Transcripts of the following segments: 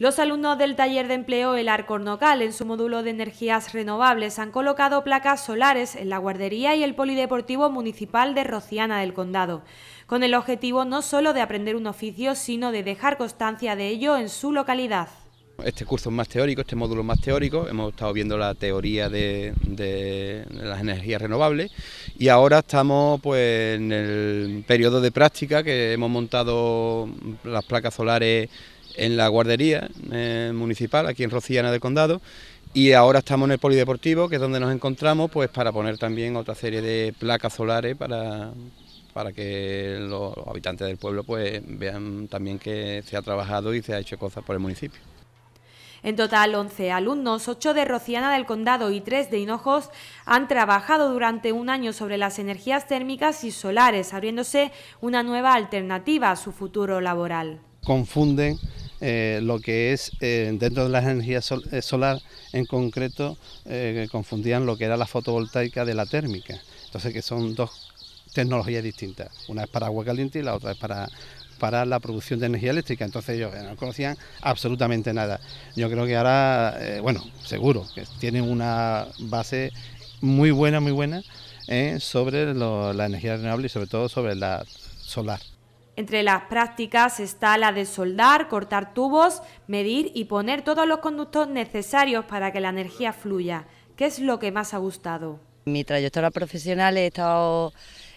Los alumnos del taller de empleo El Arcornocal en su módulo de energías renovables han colocado placas solares en la guardería y el polideportivo municipal de Rociana del Condado, con el objetivo no solo de aprender un oficio, sino de dejar constancia de ello en su localidad. Este curso es más teórico, este módulo es más teórico, hemos estado viendo la teoría de, de, las energías renovables y ahora estamos pues en el periodo de práctica que hemos montado las placas solares en la guardería eh, municipal, aquí en Rociana del Condado, y ahora estamos en el polideportivo, que es donde nos encontramos, pues para poner también otra serie de placas solares para, para que los habitantes del pueblo pues vean también que se ha trabajado y se ha hecho cosas por el municipio. En total, 11 alumnos, 8 de Rociana del Condado y 3 de Hinojos, han trabajado durante un año sobre las energías térmicas y solares, abriéndose una nueva alternativa a su futuro laboral. Confunden eh, lo que es eh, dentro de las energía eh, solar en concreto confundían lo que era la fotovoltaica de la térmica. Entonces que son dos tecnologías distintas. Una es para agua caliente y la otra es para, para la producción de energía eléctrica. Entonces ellos no conocían absolutamente nada. Yo creo que ahora, bueno, seguro que tienen una base muy buena, muy buena sobre la energía renovable y sobre todo sobre la solar. Entre las prácticas está la de soldar, cortar tubos, medir y poner todos los conductos necesarios para que la energía fluya. ¿Qué es lo que más ha gustado? Mi trayectoria profesional he estado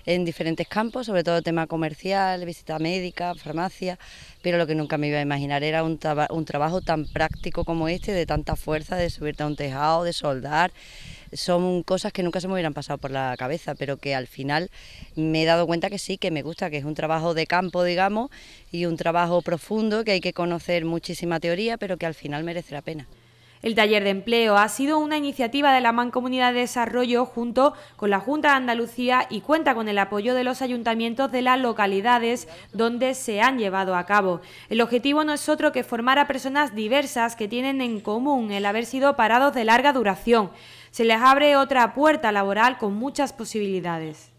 en diferentes campos, sobre todo tema comercial, visita médica, farmacia, pero lo que nunca me iba a imaginar era un, trabajo tan práctico como este, de tanta fuerza, de subirte a un tejado, de soldar son cosas que nunca se me hubieran pasado por la cabeza, pero que al final me he dado cuenta que sí, que me gusta, que es un trabajo de campo, digamos, y un trabajo profundo, que hay que conocer muchísima teoría, pero que al final merece la pena. El taller de empleo ha sido una iniciativa de la Mancomunidad de Desarrollo junto con la Junta de Andalucía y cuenta con el apoyo de los ayuntamientos de las localidades donde se han llevado a cabo. El objetivo no es otro que formar a personas diversas que tienen en común el haber sido parados de larga duración. Se les abre otra puerta laboral con muchas posibilidades.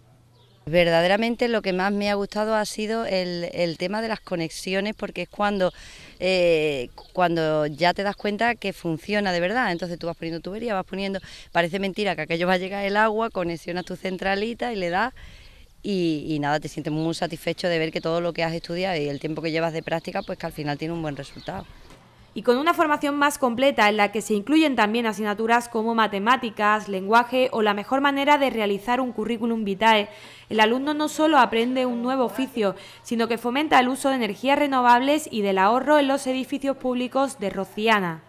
Verdaderamente lo que más me ha gustado ha sido el, tema de las conexiones porque es cuando, eh, cuando ya te das cuenta que funciona de verdad. Entonces tú vas poniendo tubería, vas poniendo, parece mentira que aquello va a llegar el agua, conexionas tu centralita y le das y, nada, te sientes muy satisfecho de ver que todo lo que has estudiado y el tiempo que llevas de práctica, pues que al final tiene un buen resultado y con una formación más completa en la que se incluyen también asignaturas como matemáticas, lenguaje o la mejor manera de realizar un currículum vitae. El alumno no solo aprende un nuevo oficio, sino que fomenta el uso de energías renovables y del ahorro en los edificios públicos de Rociana.